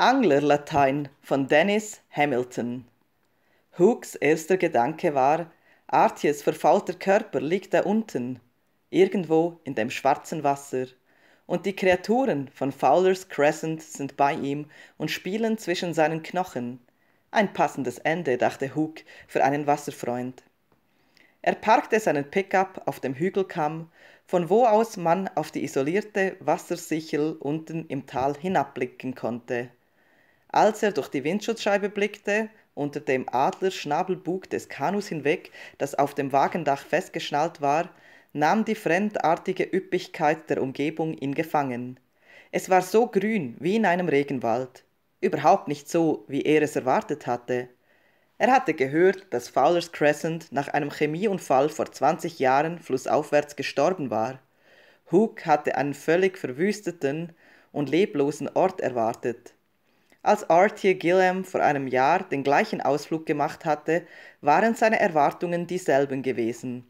Anglerlatein von Dennis Hamilton. Hooks erster Gedanke war, Arties verfaulter Körper liegt da unten, irgendwo in dem schwarzen Wasser, und die Kreaturen von Fowler's Crescent sind bei ihm und spielen zwischen seinen Knochen. Ein passendes Ende, dachte Hook, für einen Wasserfreund. Er parkte seinen Pickup auf dem Hügelkamm, von wo aus man auf die isolierte Wassersichel unten im Tal hinabblicken konnte. Als er durch die Windschutzscheibe blickte, unter dem Adlerschnabelbug des Kanus hinweg, das auf dem Wagendach festgeschnallt war, nahm die fremdartige Üppigkeit der Umgebung ihn gefangen. Es war so grün wie in einem Regenwald, überhaupt nicht so, wie er es erwartet hatte. Er hatte gehört, dass Fowler's Crescent nach einem Chemieunfall vor 20 Jahren flussaufwärts gestorben war. Hook hatte einen völlig verwüsteten und leblosen Ort erwartet. Als Artie Gilliam vor einem Jahr den gleichen Ausflug gemacht hatte, waren seine Erwartungen dieselben gewesen.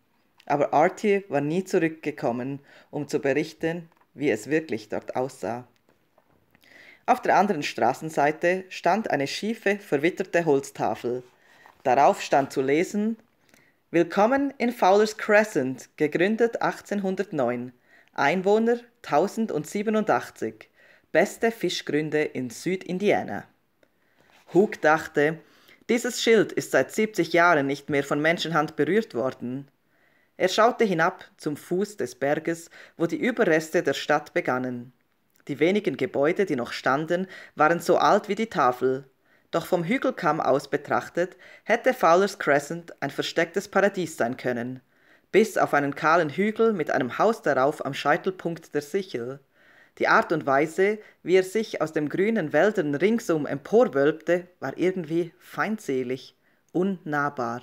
Aber Artie war nie zurückgekommen, um zu berichten, wie es wirklich dort aussah. Auf der anderen Straßenseite stand eine schiefe, verwitterte Holztafel. Darauf stand zu lesen Willkommen in Fowler's Crescent, gegründet 1809, Einwohner 1087, beste Fischgründe in Südindiana. Hook dachte, dieses Schild ist seit 70 Jahren nicht mehr von Menschenhand berührt worden. Er schaute hinab zum Fuß des Berges, wo die Überreste der Stadt begannen. Die wenigen Gebäude, die noch standen, waren so alt wie die Tafel. Doch vom Hügelkamm aus betrachtet hätte Fowler's Crescent ein verstecktes Paradies sein können, bis auf einen kahlen Hügel mit einem Haus darauf am Scheitelpunkt der Sichel. Die Art und Weise, wie er sich aus den grünen Wäldern ringsum emporwölbte, war irgendwie feindselig, unnahbar.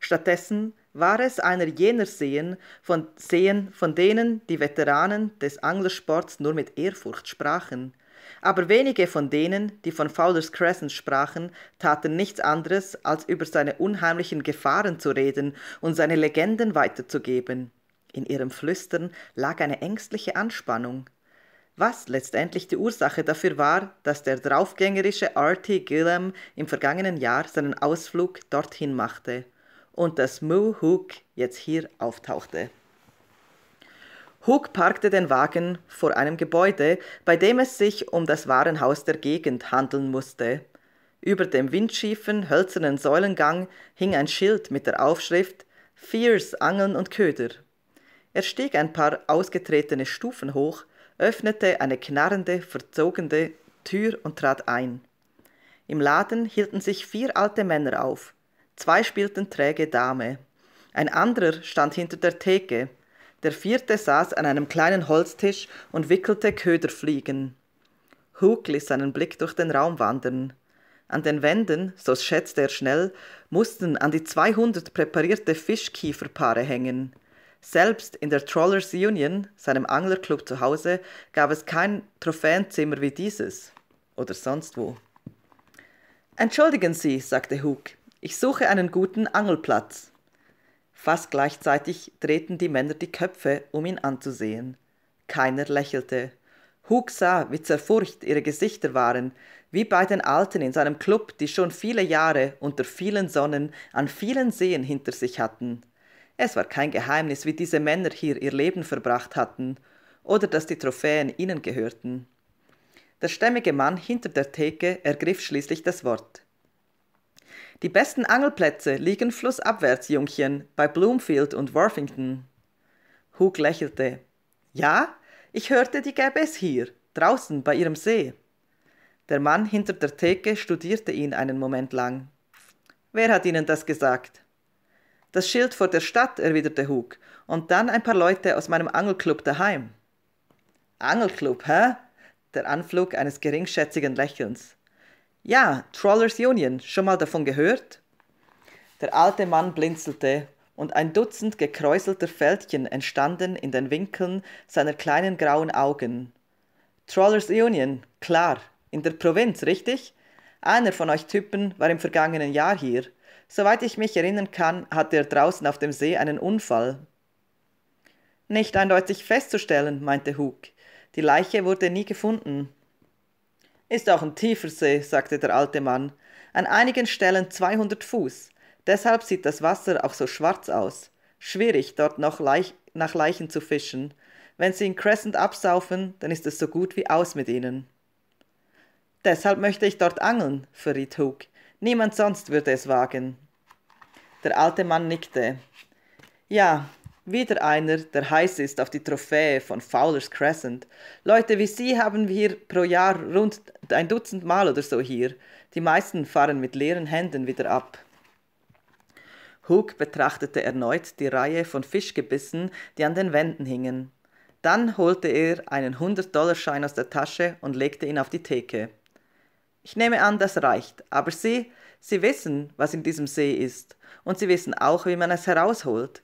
Stattdessen war es einer jener Seen von, Seen, von denen die Veteranen des Anglersports nur mit Ehrfurcht sprachen. Aber wenige von denen, die von Fowler's Crescent sprachen, taten nichts anderes, als über seine unheimlichen Gefahren zu reden und seine Legenden weiterzugeben. In ihrem Flüstern lag eine ängstliche Anspannung was letztendlich die Ursache dafür war, dass der draufgängerische R.T. Gillam im vergangenen Jahr seinen Ausflug dorthin machte und dass Moo Hook jetzt hier auftauchte. Hook parkte den Wagen vor einem Gebäude, bei dem es sich um das Warenhaus der Gegend handeln musste. Über dem windschiefen, hölzernen Säulengang hing ein Schild mit der Aufschrift Fierce Angeln und Köder. Er stieg ein paar ausgetretene Stufen hoch öffnete eine knarrende, verzogene Tür und trat ein. Im Laden hielten sich vier alte Männer auf. Zwei spielten träge Dame. Ein anderer stand hinter der Theke. Der vierte saß an einem kleinen Holztisch und wickelte Köderfliegen. Hug ließ seinen Blick durch den Raum wandern. An den Wänden, so schätzte er schnell, mussten an die 200 präparierte Fischkieferpaare hängen. Selbst in der Trawlers Union, seinem Anglerclub zu Hause, gab es kein Trophäenzimmer wie dieses. Oder sonst wo. Entschuldigen Sie, sagte Hug, ich suche einen guten Angelplatz. Fast gleichzeitig drehten die Männer die Köpfe, um ihn anzusehen. Keiner lächelte. Hug sah, wie zerfurcht ihre Gesichter waren, wie bei den Alten in seinem Club, die schon viele Jahre unter vielen Sonnen an vielen Seen hinter sich hatten. Es war kein Geheimnis, wie diese Männer hier ihr Leben verbracht hatten oder dass die Trophäen ihnen gehörten. Der stämmige Mann hinter der Theke ergriff schließlich das Wort. Die besten Angelplätze liegen flussabwärts, Jungchen, bei Bloomfield und Worthington. Hugh lächelte. Ja, ich hörte, die gäbe es hier, draußen bei ihrem See. Der Mann hinter der Theke studierte ihn einen Moment lang. Wer hat Ihnen das gesagt? Das Schild vor der Stadt, erwiderte Hug, und dann ein paar Leute aus meinem Angelclub daheim. Angelclub, hä? Der Anflug eines geringschätzigen Lächelns. Ja, Trawlers Union, schon mal davon gehört? Der alte Mann blinzelte, und ein Dutzend gekräuselter Fältchen entstanden in den Winkeln seiner kleinen grauen Augen. Trawlers Union, klar, in der Provinz, richtig? Einer von euch Typen war im vergangenen Jahr hier. Soweit ich mich erinnern kann, hatte er draußen auf dem See einen Unfall. Nicht eindeutig festzustellen, meinte Hug. Die Leiche wurde nie gefunden. Ist auch ein tiefer See, sagte der alte Mann. An einigen Stellen 200 Fuß. Deshalb sieht das Wasser auch so schwarz aus. Schwierig, dort noch Leich nach Leichen zu fischen. Wenn sie in Crescent absaufen, dann ist es so gut wie aus mit ihnen. Deshalb möchte ich dort angeln, verriet Hug. Niemand sonst würde es wagen. Der alte Mann nickte. Ja, wieder einer, der heiß ist auf die Trophäe von Fowler's Crescent. Leute wie Sie haben wir pro Jahr rund ein Dutzend Mal oder so hier. Die meisten fahren mit leeren Händen wieder ab. Hug betrachtete erneut die Reihe von Fischgebissen, die an den Wänden hingen. Dann holte er einen 100-Dollar-Schein aus der Tasche und legte ihn auf die Theke. Ich nehme an, das reicht, aber Sie, Sie wissen, was in diesem See ist, und Sie wissen auch, wie man es herausholt.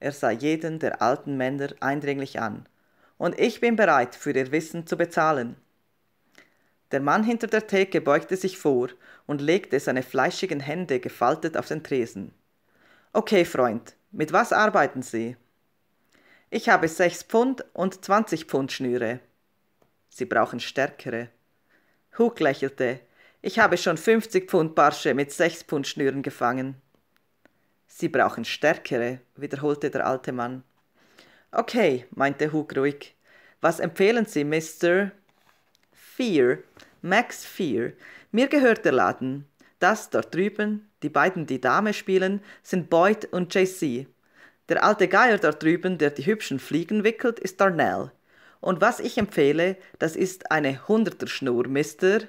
Er sah jeden der alten Männer eindringlich an. Und ich bin bereit, für Ihr Wissen zu bezahlen. Der Mann hinter der Theke beugte sich vor und legte seine fleischigen Hände gefaltet auf den Tresen. Okay, Freund, mit was arbeiten Sie? Ich habe sechs Pfund und zwanzig Pfund Schnüre. Sie brauchen stärkere. Hug lächelte. Ich habe schon 50 Pfund Barsche mit 6 Pfund Schnüren gefangen. Sie brauchen stärkere, wiederholte der alte Mann. Okay, meinte Hug ruhig. Was empfehlen Sie, Mr. Fear, Max Fear? Mir gehört der Laden. Das dort drüben, die beiden, die Dame spielen, sind Boyd und JC. Der alte Geier dort drüben, der die hübschen Fliegen wickelt, ist Darnell. Und was ich empfehle, das ist eine Hunderterschnur, Mr.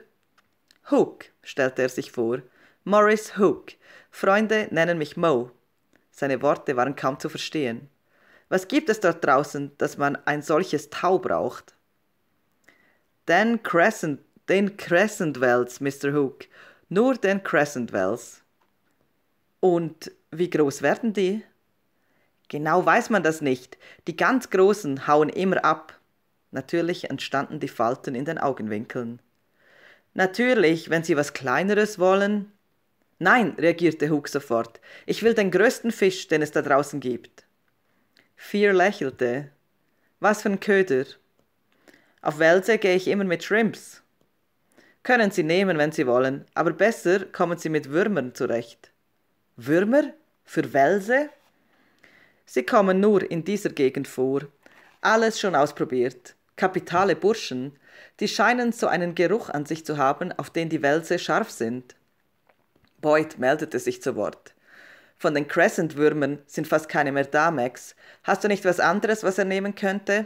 Hook, stellte er sich vor. Morris Hook. Freunde nennen mich Mo. Seine Worte waren kaum zu verstehen. Was gibt es dort draußen, dass man ein solches Tau braucht? Den Crescent, den Crescent Wells, Mr. Hook. Nur den Crescent Wells. Und wie groß werden die? Genau weiß man das nicht. Die ganz Großen hauen immer ab. Natürlich entstanden die Falten in den Augenwinkeln. Natürlich, wenn Sie was Kleineres wollen. Nein, reagierte Hug sofort, ich will den größten Fisch, den es da draußen gibt. Fear lächelte. Was für ein Köder. Auf Wälse gehe ich immer mit Shrimps. Können Sie nehmen, wenn Sie wollen, aber besser kommen Sie mit Würmern zurecht. Würmer? Für Wälse? Sie kommen nur in dieser Gegend vor. Alles schon ausprobiert kapitale Burschen, die scheinen so einen Geruch an sich zu haben, auf den die Wälse scharf sind. Boyd meldete sich zu Wort. Von den Crescent-Würmern sind fast keine mehr da, Max. Hast du nicht was anderes, was er nehmen könnte?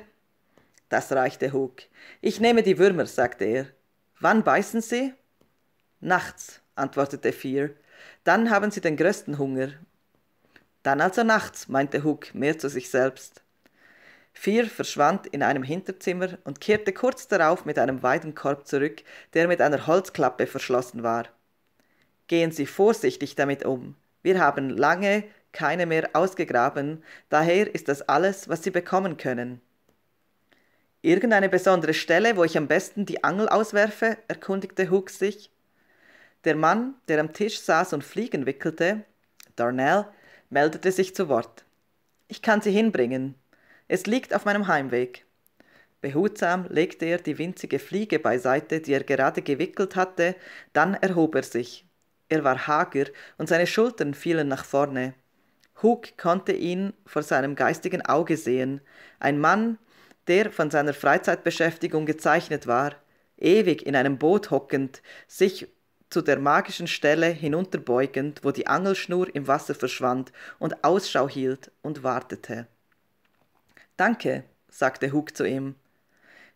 Das reichte Hug. Ich nehme die Würmer, sagte er. Wann beißen sie? Nachts, antwortete Fear. Dann haben sie den größten Hunger. Dann also nachts, meinte Hug mehr zu sich selbst. Vier verschwand in einem Hinterzimmer und kehrte kurz darauf mit einem Weidenkorb zurück, der mit einer Holzklappe verschlossen war. Gehen Sie vorsichtig damit um. Wir haben lange keine mehr ausgegraben, daher ist das alles, was Sie bekommen können. Irgendeine besondere Stelle, wo ich am besten die Angel auswerfe? erkundigte Hooks sich. Der Mann, der am Tisch saß und Fliegen wickelte, Darnell, meldete sich zu Wort. Ich kann sie hinbringen. Es liegt auf meinem Heimweg. Behutsam legte er die winzige Fliege beiseite, die er gerade gewickelt hatte, dann erhob er sich. Er war hager und seine Schultern fielen nach vorne. Hug konnte ihn vor seinem geistigen Auge sehen, ein Mann, der von seiner Freizeitbeschäftigung gezeichnet war, ewig in einem Boot hockend, sich zu der magischen Stelle hinunterbeugend, wo die Angelschnur im Wasser verschwand und Ausschau hielt und wartete. Danke, sagte Hug zu ihm.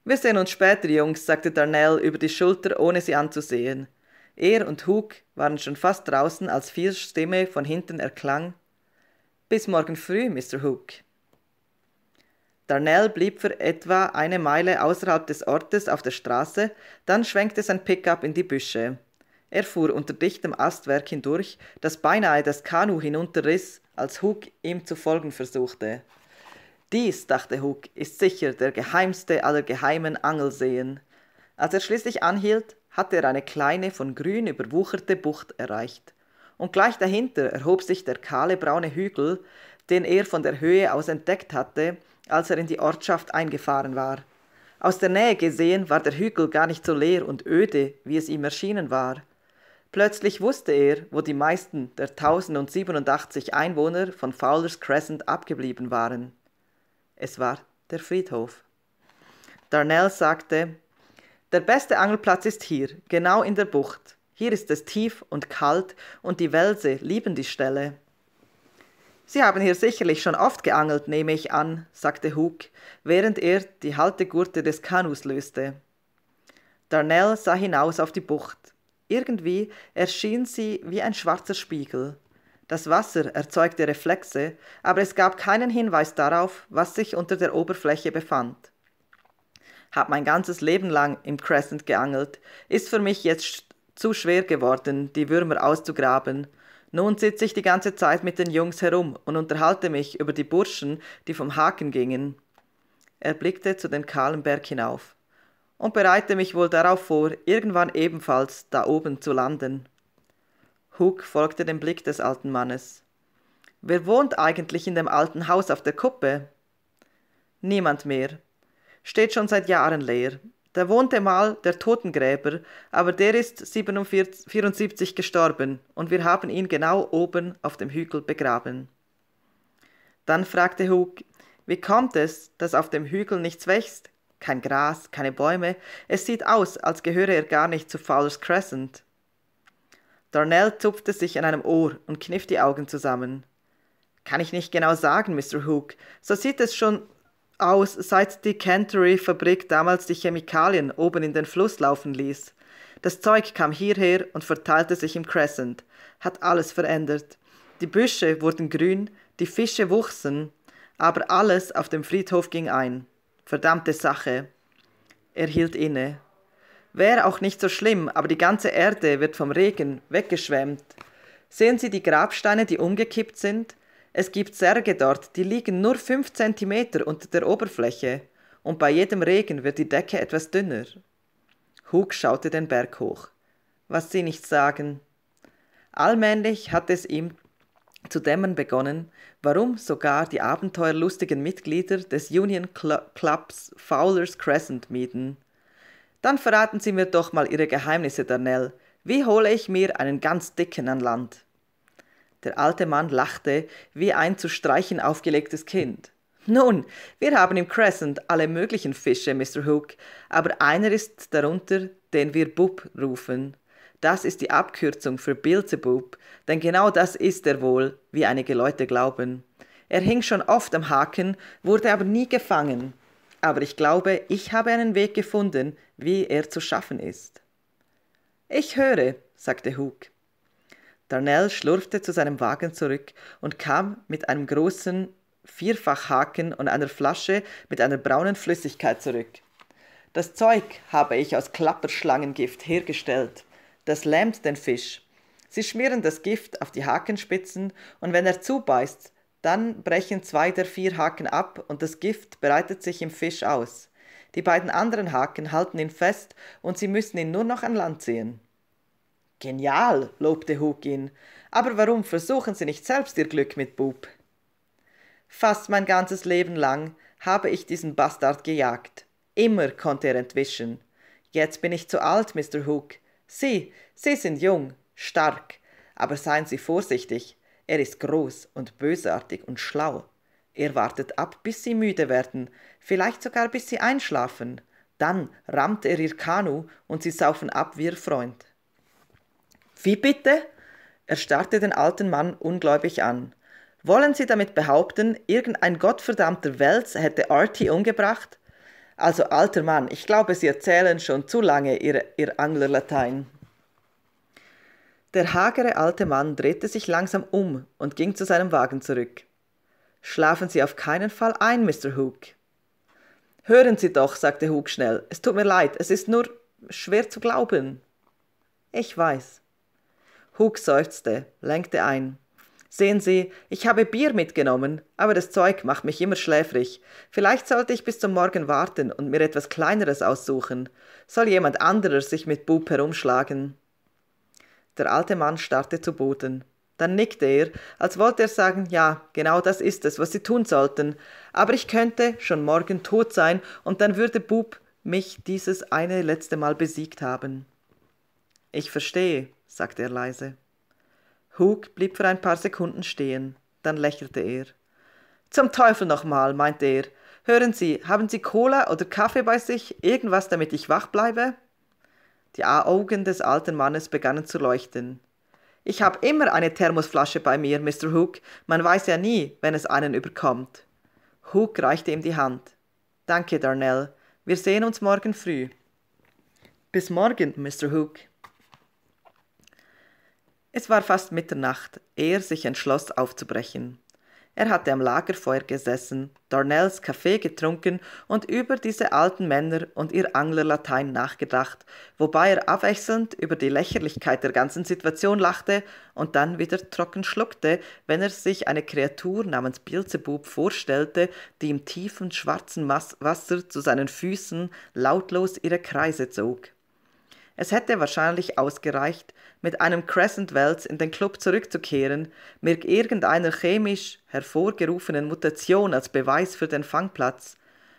Wir sehen uns später, Jungs, sagte Darnell über die Schulter, ohne sie anzusehen. Er und Hug waren schon fast draußen, als Fiers Stimme von hinten erklang. Bis morgen früh, Mr. Hug. Darnell blieb für etwa eine Meile außerhalb des Ortes auf der Straße, dann schwenkte sein Pickup in die Büsche. Er fuhr unter dichtem Astwerk hindurch, das beinahe das Kanu hinunterriss, als Hug ihm zu folgen versuchte. Dies, dachte Hook, ist sicher der geheimste aller geheimen Angelseen. Als er schließlich anhielt, hatte er eine kleine, von Grün überwucherte Bucht erreicht. Und gleich dahinter erhob sich der kahle braune Hügel, den er von der Höhe aus entdeckt hatte, als er in die Ortschaft eingefahren war. Aus der Nähe gesehen war der Hügel gar nicht so leer und öde, wie es ihm erschienen war. Plötzlich wusste er, wo die meisten der 1087 Einwohner von Fowler's Crescent abgeblieben waren. Es war der Friedhof. Darnell sagte, der beste Angelplatz ist hier, genau in der Bucht. Hier ist es tief und kalt und die Wälse lieben die Stelle. Sie haben hier sicherlich schon oft geangelt, nehme ich an, sagte Hug, während er die Haltegurte des Kanus löste. Darnell sah hinaus auf die Bucht. Irgendwie erschien sie wie ein schwarzer Spiegel. Das Wasser erzeugte Reflexe, aber es gab keinen Hinweis darauf, was sich unter der Oberfläche befand. Hab mein ganzes Leben lang im Crescent geangelt, ist für mich jetzt zu schwer geworden, die Würmer auszugraben. Nun sitze ich die ganze Zeit mit den Jungs herum und unterhalte mich über die Burschen, die vom Haken gingen. Er blickte zu den kahlen Berg hinauf und bereite mich wohl darauf vor, irgendwann ebenfalls da oben zu landen. Hug folgte dem Blick des alten Mannes. Wer wohnt eigentlich in dem alten Haus auf der Kuppe? Niemand mehr. Steht schon seit Jahren leer. Da wohnte mal der Totengräber, aber der ist 47, 74 gestorben und wir haben ihn genau oben auf dem Hügel begraben. Dann fragte Hug, wie kommt es, dass auf dem Hügel nichts wächst? Kein Gras, keine Bäume. Es sieht aus, als gehöre er gar nicht zu Fowler's Crescent. Darnell zupfte sich an einem Ohr und kniff die Augen zusammen. Kann ich nicht genau sagen, Mr. Hook. So sieht es schon aus, seit die Canterbury-Fabrik damals die Chemikalien oben in den Fluss laufen ließ. Das Zeug kam hierher und verteilte sich im Crescent. Hat alles verändert. Die Büsche wurden grün, die Fische wuchsen, aber alles auf dem Friedhof ging ein. Verdammte Sache. Er hielt inne. Wäre auch nicht so schlimm, aber die ganze Erde wird vom Regen weggeschwemmt. Sehen Sie die Grabsteine, die umgekippt sind? Es gibt Särge dort, die liegen nur fünf Zentimeter unter der Oberfläche, und bei jedem Regen wird die Decke etwas dünner. Hug schaute den Berg hoch. Was sie nicht sagen. Allmählich hat es ihm zu dämmern begonnen, warum sogar die abenteuerlustigen Mitglieder des Union Clubs Fowler's Crescent mieten. Dann verraten Sie mir doch mal Ihre Geheimnisse, Darnell. Wie hole ich mir einen ganz dicken an Land? Der alte Mann lachte wie ein zu streichen aufgelegtes Kind. Nun, wir haben im Crescent alle möglichen Fische, Mr. Hook, aber einer ist darunter, den wir Bub rufen. Das ist die Abkürzung für Beelzebub, denn genau das ist er wohl, wie einige Leute glauben. Er hing schon oft am Haken, wurde aber nie gefangen aber ich glaube, ich habe einen Weg gefunden, wie er zu schaffen ist. Ich höre, sagte Hug. Darnell schlurfte zu seinem Wagen zurück und kam mit einem großen Vierfachhaken und einer Flasche mit einer braunen Flüssigkeit zurück. Das Zeug habe ich aus Klapperschlangengift hergestellt. Das lähmt den Fisch. Sie schmieren das Gift auf die Hakenspitzen und wenn er zubeißt, dann brechen zwei der vier Haken ab und das Gift breitet sich im Fisch aus. Die beiden anderen Haken halten ihn fest und sie müssen ihn nur noch an Land ziehen. Genial, lobte Hug ihn. Aber warum versuchen Sie nicht selbst Ihr Glück mit Bub? Fast mein ganzes Leben lang habe ich diesen Bastard gejagt. Immer konnte er entwischen. Jetzt bin ich zu alt, Mr. Hook. Sie, Sie sind jung, stark, aber seien Sie vorsichtig. Er ist groß und bösartig und schlau. Er wartet ab, bis sie müde werden, vielleicht sogar bis sie einschlafen. Dann rammt er ihr Kanu und sie saufen ab wie ihr Freund. Wie bitte? Er starrte den alten Mann ungläubig an. Wollen Sie damit behaupten, irgendein gottverdammter Wels hätte Artie umgebracht? Also alter Mann, ich glaube, Sie erzählen schon zu lange Ihr, ihr Anglerlatein. Der hagere alte Mann drehte sich langsam um und ging zu seinem Wagen zurück. Schlafen Sie auf keinen Fall ein, Mr. Hook. Hören Sie doch, sagte Hook schnell. Es tut mir leid, es ist nur schwer zu glauben. Ich weiß. Hook seufzte, lenkte ein. Sehen Sie, ich habe Bier mitgenommen, aber das Zeug macht mich immer schläfrig. Vielleicht sollte ich bis zum Morgen warten und mir etwas Kleineres aussuchen. Soll jemand anderer sich mit Bub herumschlagen? Der alte Mann starrte zu Boden. Dann nickte er, als wollte er sagen, ja, genau das ist es, was sie tun sollten. Aber ich könnte schon morgen tot sein und dann würde Bub mich dieses eine letzte Mal besiegt haben. Ich verstehe, sagte er leise. Hug blieb für ein paar Sekunden stehen. Dann lächelte er. Zum Teufel nochmal, meinte er. Hören Sie, haben Sie Cola oder Kaffee bei sich? Irgendwas, damit ich wach bleibe? Die Augen des alten Mannes begannen zu leuchten. Ich habe immer eine Thermosflasche bei mir, Mr. Hook. Man weiß ja nie, wenn es einen überkommt. Hook reichte ihm die Hand. Danke, Darnell. Wir sehen uns morgen früh. Bis morgen, Mr. Hook. Es war fast Mitternacht, ehe er sich entschloss aufzubrechen. Er hatte am Lagerfeuer gesessen, Dornells Kaffee getrunken und über diese alten Männer und ihr Anglerlatein nachgedacht, wobei er abwechselnd über die Lächerlichkeit der ganzen Situation lachte und dann wieder trocken schluckte, wenn er sich eine Kreatur namens Bilzebub vorstellte, die im tiefen schwarzen Wasser zu seinen Füßen lautlos ihre Kreise zog. Es hätte wahrscheinlich ausgereicht, mit einem Crescent Wells in den Club zurückzukehren, mit irgendeiner chemisch hervorgerufenen Mutation als Beweis für den Fangplatz.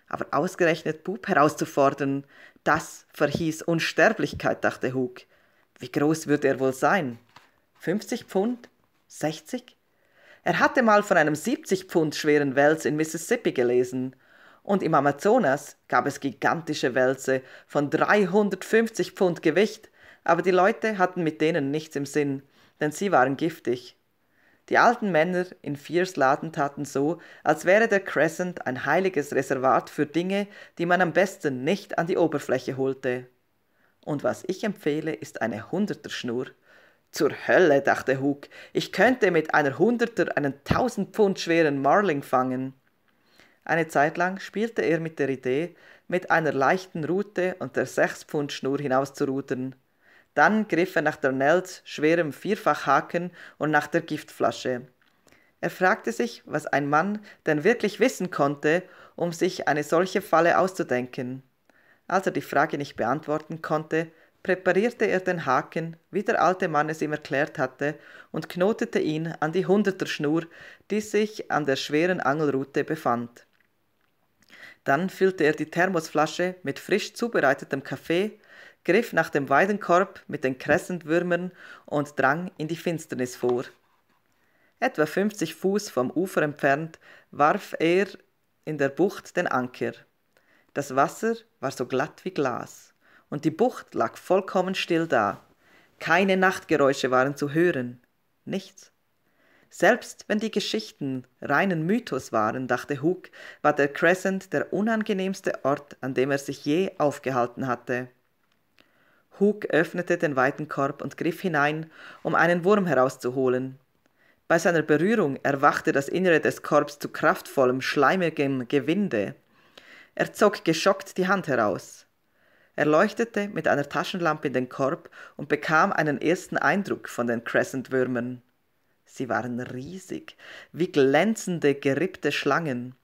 Aber ausgerechnet Bub herauszufordern, das verhieß Unsterblichkeit, dachte Hug. Wie groß würde er wohl sein? 50 Pfund? 60? Er hatte mal von einem 70 Pfund schweren Wels in Mississippi gelesen und im Amazonas gab es gigantische Wälze von 350 Pfund Gewicht, aber die Leute hatten mit denen nichts im Sinn, denn sie waren giftig. Die alten Männer in Fiers Laden taten so, als wäre der Crescent ein heiliges Reservat für Dinge, die man am besten nicht an die Oberfläche holte. Und was ich empfehle, ist eine Hunderter-Schnur. Zur Hölle, dachte Hook, ich könnte mit einer Hunderter einen tausend Pfund schweren Marling fangen. Eine Zeit lang spielte er mit der Idee, mit einer leichten Rute und der 6-Pfund-Schnur hinauszurudern. Dann griff er nach der Nels schwerem Vierfachhaken und nach der Giftflasche. Er fragte sich, was ein Mann denn wirklich wissen konnte, um sich eine solche Falle auszudenken. Als er die Frage nicht beantworten konnte, präparierte er den Haken, wie der alte Mann es ihm erklärt hatte, und knotete ihn an die Hunderter Schnur, die sich an der schweren Angelrute befand. Dann füllte er die Thermosflasche mit frisch zubereitetem Kaffee, griff nach dem Weidenkorb mit den Kressendwürmern und drang in die Finsternis vor. Etwa 50 Fuß vom Ufer entfernt warf er in der Bucht den Anker. Das Wasser war so glatt wie Glas und die Bucht lag vollkommen still da. Keine Nachtgeräusche waren zu hören. Nichts. Selbst wenn die Geschichten reinen Mythos waren, dachte Hook, war der Crescent der unangenehmste Ort, an dem er sich je aufgehalten hatte. Hook öffnete den weiten Korb und griff hinein, um einen Wurm herauszuholen. Bei seiner Berührung erwachte das Innere des Korbs zu kraftvollem, schleimigem Gewinde. Er zog geschockt die Hand heraus. Er leuchtete mit einer Taschenlampe in den Korb und bekam einen ersten Eindruck von den Crescent-Würmern. Sie waren riesig, wie glänzende, gerippte Schlangen.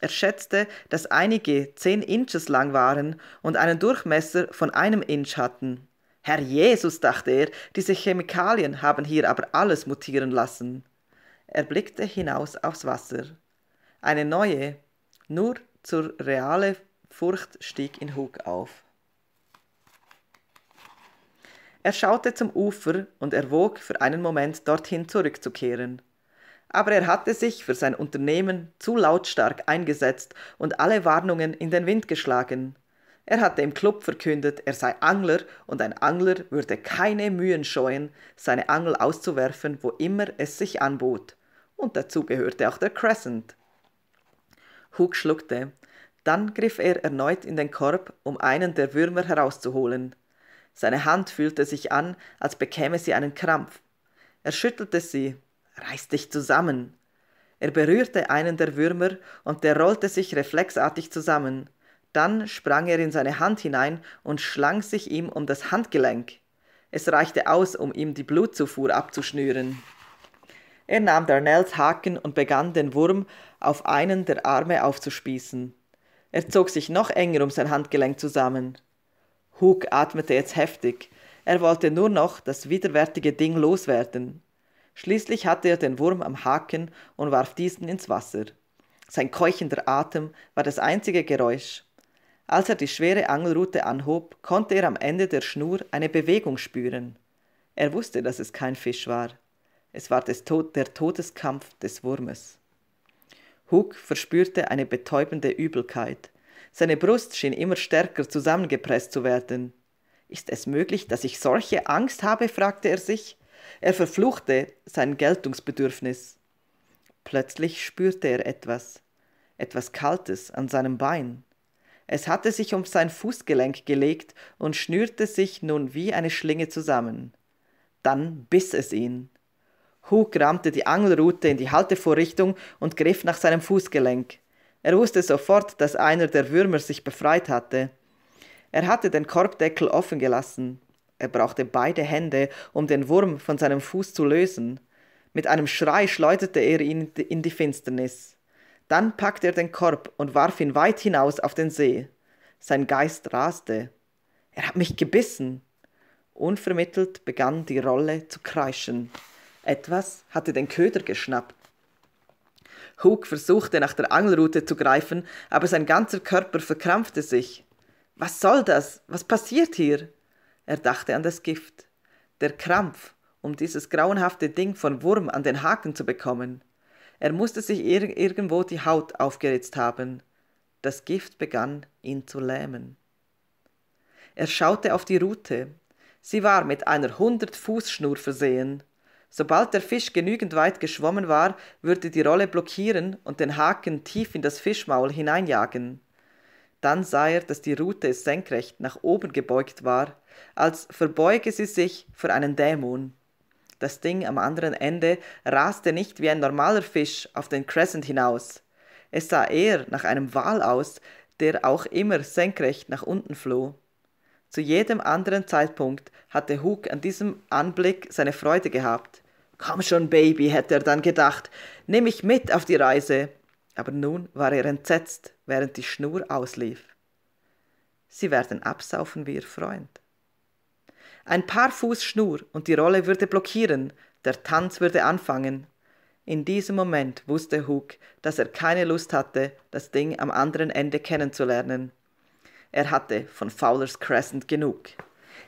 Er schätzte, dass einige zehn Inches lang waren und einen Durchmesser von einem Inch hatten. Herr Jesus, dachte er, diese Chemikalien haben hier aber alles mutieren lassen. Er blickte hinaus aufs Wasser. Eine neue, nur zur reale Furcht stieg in Hug auf. Er schaute zum Ufer und erwog für einen Moment dorthin zurückzukehren. Aber er hatte sich für sein Unternehmen zu lautstark eingesetzt und alle Warnungen in den Wind geschlagen. Er hatte im Club verkündet, er sei Angler und ein Angler würde keine Mühen scheuen, seine Angel auszuwerfen, wo immer es sich anbot. Und dazu gehörte auch der Crescent. Hug schluckte. Dann griff er erneut in den Korb, um einen der Würmer herauszuholen. Seine Hand fühlte sich an, als bekäme sie einen Krampf. Er schüttelte sie. Reiß dich zusammen. Er berührte einen der Würmer und der rollte sich reflexartig zusammen. Dann sprang er in seine Hand hinein und schlang sich ihm um das Handgelenk. Es reichte aus, um ihm die Blutzufuhr abzuschnüren. Er nahm Darnells Haken und begann den Wurm auf einen der Arme aufzuspießen. Er zog sich noch enger um sein Handgelenk zusammen. Hug atmete jetzt heftig. Er wollte nur noch das widerwärtige Ding loswerden. Schließlich hatte er den Wurm am Haken und warf diesen ins Wasser. Sein keuchender Atem war das einzige Geräusch. Als er die schwere Angelrute anhob, konnte er am Ende der Schnur eine Bewegung spüren. Er wusste, dass es kein Fisch war. Es war Tod der Todeskampf des Wurmes. Hug verspürte eine betäubende Übelkeit. Seine Brust schien immer stärker zusammengepresst zu werden. Ist es möglich, dass ich solche Angst habe? fragte er sich. Er verfluchte sein Geltungsbedürfnis. Plötzlich spürte er etwas, etwas Kaltes an seinem Bein. Es hatte sich um sein Fußgelenk gelegt und schnürte sich nun wie eine Schlinge zusammen. Dann biss es ihn. Hug rammte die Angelrute in die Haltevorrichtung und griff nach seinem Fußgelenk. Er wusste sofort, dass einer der Würmer sich befreit hatte. Er hatte den Korbdeckel offen gelassen. Er brauchte beide Hände, um den Wurm von seinem Fuß zu lösen. Mit einem Schrei schleuderte er ihn in die Finsternis. Dann packte er den Korb und warf ihn weit hinaus auf den See. Sein Geist raste. Er hat mich gebissen. Unvermittelt begann die Rolle zu kreischen. Etwas hatte den Köder geschnappt. Hook versuchte nach der Angelrute zu greifen, aber sein ganzer Körper verkrampfte sich. Was soll das? Was passiert hier? Er dachte an das Gift. Der Krampf, um dieses grauenhafte Ding von Wurm an den Haken zu bekommen. Er musste sich ir irgendwo die Haut aufgeritzt haben. Das Gift begann ihn zu lähmen. Er schaute auf die Rute. Sie war mit einer hundert Fußschnur versehen. Sobald der Fisch genügend weit geschwommen war, würde die Rolle blockieren und den Haken tief in das Fischmaul hineinjagen. Dann sah er, dass die Rute senkrecht nach oben gebeugt war, als verbeuge sie sich für einen Dämon. Das Ding am anderen Ende raste nicht wie ein normaler Fisch auf den Crescent hinaus. Es sah eher nach einem Wal aus, der auch immer senkrecht nach unten floh. Zu jedem anderen Zeitpunkt hatte Hug an diesem Anblick seine Freude gehabt. Komm schon, Baby, hätte er dann gedacht, nimm mich mit auf die Reise. Aber nun war er entsetzt, während die Schnur auslief. Sie werden absaufen wie ihr Freund. Ein paar Fuß Schnur und die Rolle würde blockieren, der Tanz würde anfangen. In diesem Moment wusste Hug, dass er keine Lust hatte, das Ding am anderen Ende kennenzulernen. Er hatte von Fowler's Crescent genug.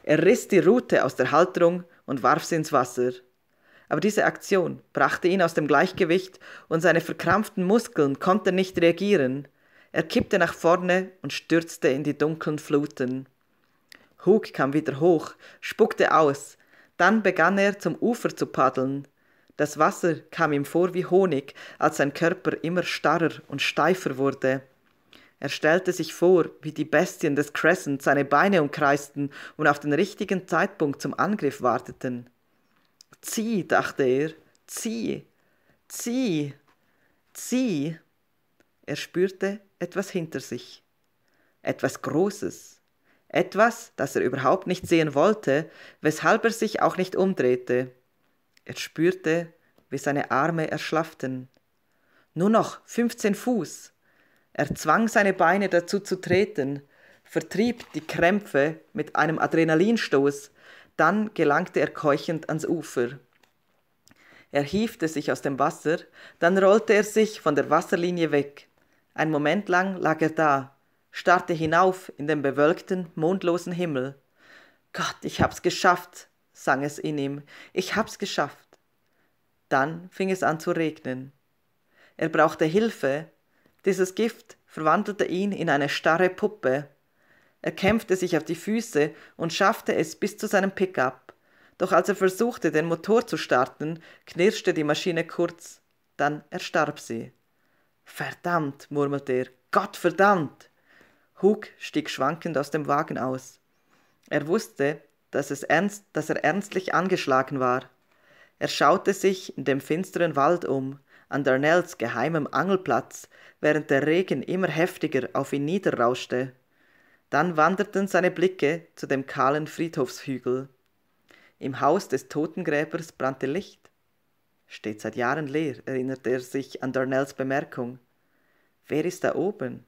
Er riss die Rute aus der Halterung und warf sie ins Wasser. Aber diese Aktion brachte ihn aus dem Gleichgewicht und seine verkrampften Muskeln konnten nicht reagieren. Er kippte nach vorne und stürzte in die dunklen Fluten. Hug kam wieder hoch, spuckte aus, dann begann er zum Ufer zu paddeln. Das Wasser kam ihm vor wie Honig, als sein Körper immer starrer und steifer wurde. Er stellte sich vor, wie die Bestien des Crescent seine Beine umkreisten und auf den richtigen Zeitpunkt zum Angriff warteten. Zieh, dachte er, zieh, zieh, zieh. Er spürte etwas hinter sich. Etwas Großes. Etwas, das er überhaupt nicht sehen wollte, weshalb er sich auch nicht umdrehte. Er spürte, wie seine Arme erschlafften. Nur noch 15 Fuß. Er zwang seine Beine dazu zu treten, vertrieb die Krämpfe mit einem Adrenalinstoß, dann gelangte er keuchend ans Ufer. Er hiefte sich aus dem Wasser, dann rollte er sich von der Wasserlinie weg. Ein Moment lang lag er da, starrte hinauf in den bewölkten, mondlosen Himmel. Gott, ich hab's geschafft, sang es in ihm, ich hab's geschafft. Dann fing es an zu regnen. Er brauchte Hilfe. Dieses Gift verwandelte ihn in eine starre Puppe, er kämpfte sich auf die Füße und schaffte es bis zu seinem Pickup. Doch als er versuchte, den Motor zu starten, knirschte die Maschine kurz. Dann erstarb sie. Verdammt, murmelte er. Gott verdammt! Hug stieg schwankend aus dem Wagen aus. Er wusste, dass, es ernst, dass er ernstlich angeschlagen war. Er schaute sich in dem finsteren Wald um, an Darnells geheimem Angelplatz, während der Regen immer heftiger auf ihn niederrauschte. Dann wanderten seine Blicke zu dem kahlen Friedhofshügel. Im Haus des Totengräbers brannte Licht. Steht seit Jahren leer, erinnerte er sich an Darnells Bemerkung. Wer ist da oben?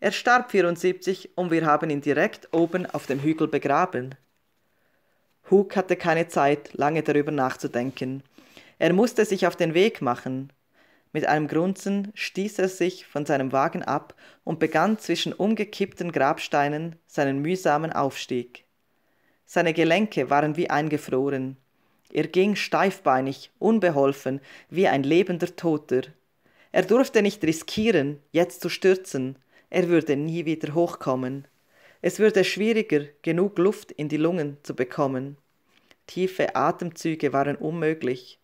Er starb 74 und wir haben ihn direkt oben auf dem Hügel begraben. Hug hatte keine Zeit, lange darüber nachzudenken. Er musste sich auf den Weg machen. Mit einem Grunzen stieß er sich von seinem Wagen ab und begann zwischen umgekippten Grabsteinen seinen mühsamen Aufstieg. Seine Gelenke waren wie eingefroren. Er ging steifbeinig, unbeholfen, wie ein lebender Toter. Er durfte nicht riskieren, jetzt zu stürzen. Er würde nie wieder hochkommen. Es würde schwieriger, genug Luft in die Lungen zu bekommen. Tiefe Atemzüge waren unmöglich.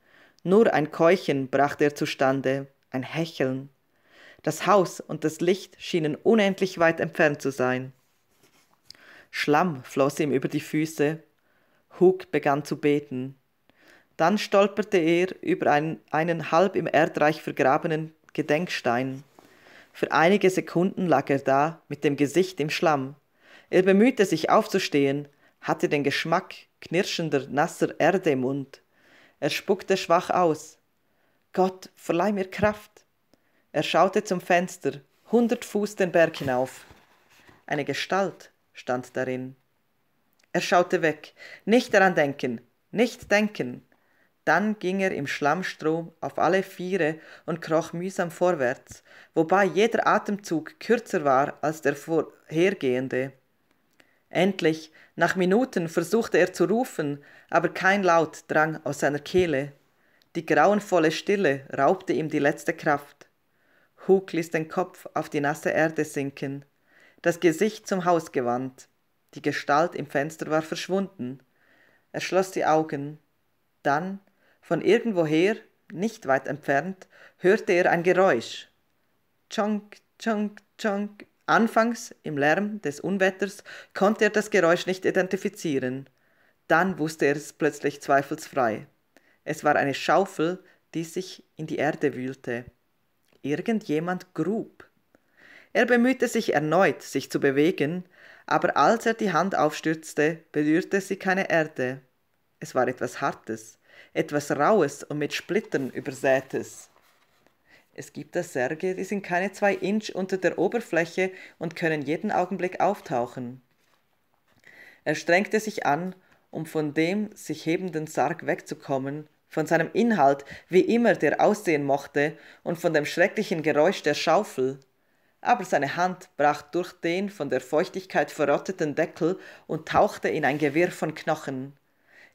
Nur ein Keuchen brachte er zustande, ein Hecheln. Das Haus und das Licht schienen unendlich weit entfernt zu sein. Schlamm floss ihm über die Füße. Hug begann zu beten. Dann stolperte er über einen, einen halb im Erdreich vergrabenen Gedenkstein. Für einige Sekunden lag er da mit dem Gesicht im Schlamm. Er bemühte sich aufzustehen, hatte den Geschmack knirschender, nasser Erde im Mund. Er spuckte schwach aus. Gott, verleih mir Kraft. Er schaute zum Fenster, hundert Fuß den Berg hinauf. Eine Gestalt stand darin. Er schaute weg. Nicht daran denken, nicht denken. Dann ging er im Schlammstrom auf alle Viere und kroch mühsam vorwärts, wobei jeder Atemzug kürzer war als der vorhergehende. Endlich, nach Minuten, versuchte er zu rufen, aber kein Laut drang aus seiner Kehle. Die grauenvolle Stille raubte ihm die letzte Kraft. Hug ließ den Kopf auf die nasse Erde sinken, das Gesicht zum Haus gewandt. Die Gestalt im Fenster war verschwunden. Er schloss die Augen. Dann, von irgendwoher, nicht weit entfernt, hörte er ein Geräusch. Chonk, chonk, chonk. Anfangs, im Lärm des Unwetters, konnte er das Geräusch nicht identifizieren. Dann wusste er es plötzlich zweifelsfrei. Es war eine Schaufel, die sich in die Erde wühlte. Irgendjemand grub. Er bemühte sich erneut, sich zu bewegen, aber als er die Hand aufstürzte, berührte sie keine Erde. Es war etwas Hartes, etwas Raues und mit Splittern übersätes. Es gibt da Särge, die sind keine zwei Inch unter der Oberfläche und können jeden Augenblick auftauchen. Er strengte sich an um von dem sich hebenden Sarg wegzukommen, von seinem Inhalt, wie immer der aussehen mochte, und von dem schrecklichen Geräusch der Schaufel. Aber seine Hand brach durch den von der Feuchtigkeit verrotteten Deckel und tauchte in ein Gewirr von Knochen.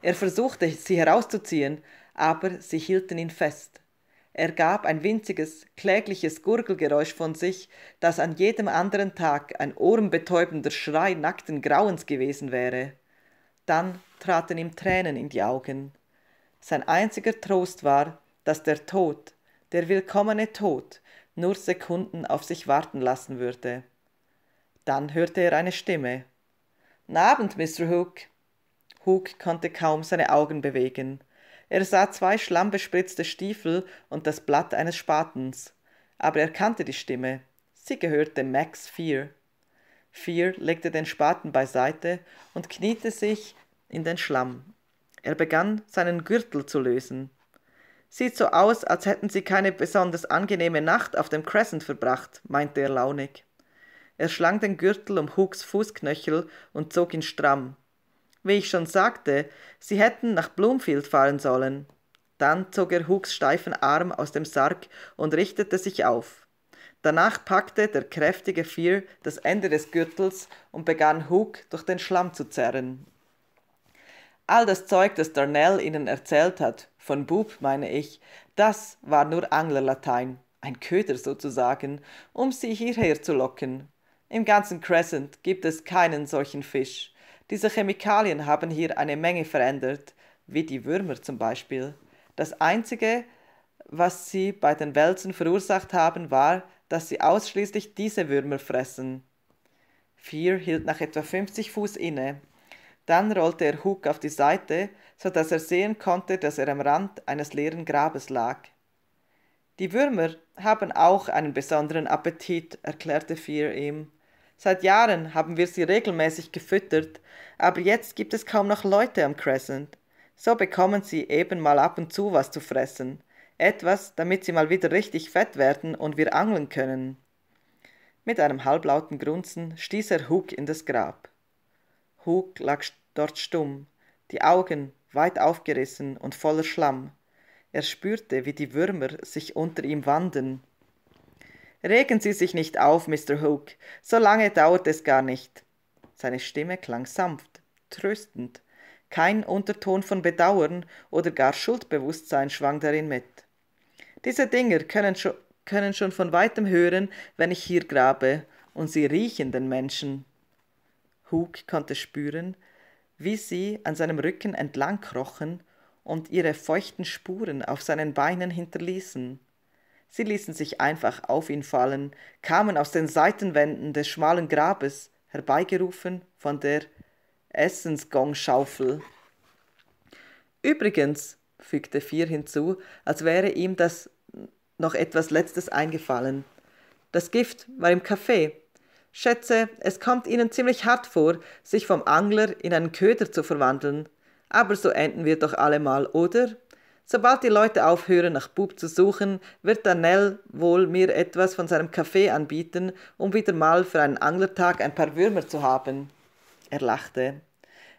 Er versuchte, sie herauszuziehen, aber sie hielten ihn fest. Er gab ein winziges, klägliches Gurgelgeräusch von sich, das an jedem anderen Tag ein ohrenbetäubender Schrei nackten Grauens gewesen wäre. Dann traten ihm Tränen in die Augen. Sein einziger Trost war, dass der Tod, der willkommene Tod, nur Sekunden auf sich warten lassen würde. Dann hörte er eine Stimme. N Abend, Mr. Hook. Hook konnte kaum seine Augen bewegen. Er sah zwei schlammbespritzte Stiefel und das Blatt eines Spatens. Aber er kannte die Stimme. Sie gehörte Max Fear. Fear legte den Spaten beiseite und kniete sich in den Schlamm. Er begann, seinen Gürtel zu lösen. Sieht so aus, als hätten Sie keine besonders angenehme Nacht auf dem Crescent verbracht, meinte er launig. Er schlang den Gürtel um Hooks Fußknöchel und zog ihn stramm. Wie ich schon sagte, Sie hätten nach Bloomfield fahren sollen. Dann zog er Hooks steifen Arm aus dem Sarg und richtete sich auf. Danach packte der kräftige Fear das Ende des Gürtels und begann Hook durch den Schlamm zu zerren. All das Zeug, das Darnell ihnen erzählt hat, von Bub meine ich, das war nur Anglerlatein, ein Köder sozusagen, um sie hierher zu locken. Im ganzen Crescent gibt es keinen solchen Fisch. Diese Chemikalien haben hier eine Menge verändert, wie die Würmer zum Beispiel. Das Einzige, was sie bei den Wälzen verursacht haben, war, dass sie ausschließlich diese Würmer fressen. Fear hielt nach etwa 50 Fuß inne. Dann rollte er Hook auf die Seite, so dass er sehen konnte, dass er am Rand eines leeren Grabes lag. Die Würmer haben auch einen besonderen Appetit, erklärte Fear ihm. Seit Jahren haben wir sie regelmäßig gefüttert, aber jetzt gibt es kaum noch Leute am Crescent. So bekommen sie eben mal ab und zu was zu fressen. Etwas, damit sie mal wieder richtig fett werden und wir angeln können. Mit einem halblauten Grunzen stieß er Hug in das Grab. Hug lag dort stumm, die Augen weit aufgerissen und voller Schlamm. Er spürte, wie die Würmer sich unter ihm wanden. Regen Sie sich nicht auf, Mr. Hook, so lange dauert es gar nicht. Seine Stimme klang sanft, tröstend. Kein Unterton von Bedauern oder gar Schuldbewusstsein schwang darin mit. Diese Dinger können, scho können schon von weitem hören, wenn ich hier grabe, und sie riechen den Menschen. Hug konnte spüren, wie sie an seinem Rücken entlang krochen und ihre feuchten Spuren auf seinen Beinen hinterließen. Sie ließen sich einfach auf ihn fallen, kamen aus den Seitenwänden des schmalen Grabes, herbeigerufen von der Essensgongschaufel. Übrigens, fügte Vier hinzu, als wäre ihm das noch etwas Letztes eingefallen. Das Gift war im Kaffee. Schätze, es kommt Ihnen ziemlich hart vor, sich vom Angler in einen Köder zu verwandeln. Aber so enden wir doch allemal, oder? Sobald die Leute aufhören, nach Bub zu suchen, wird Danell wohl mir etwas von seinem Kaffee anbieten, um wieder mal für einen Anglertag ein paar Würmer zu haben. Er lachte.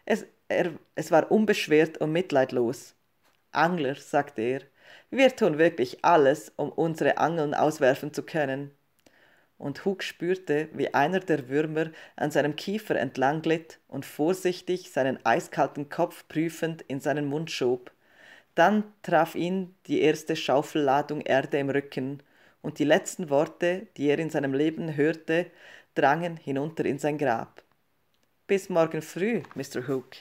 Es, er, es war unbeschwert und mitleidlos. Angler, sagte er, wir tun wirklich alles, um unsere Angeln auswerfen zu können. Und Hug spürte, wie einer der Würmer an seinem Kiefer entlang glitt und vorsichtig seinen eiskalten Kopf prüfend in seinen Mund schob. Dann traf ihn die erste Schaufelladung Erde im Rücken, und die letzten Worte, die er in seinem Leben hörte, drangen hinunter in sein Grab. Bis morgen früh, Mr. Hook.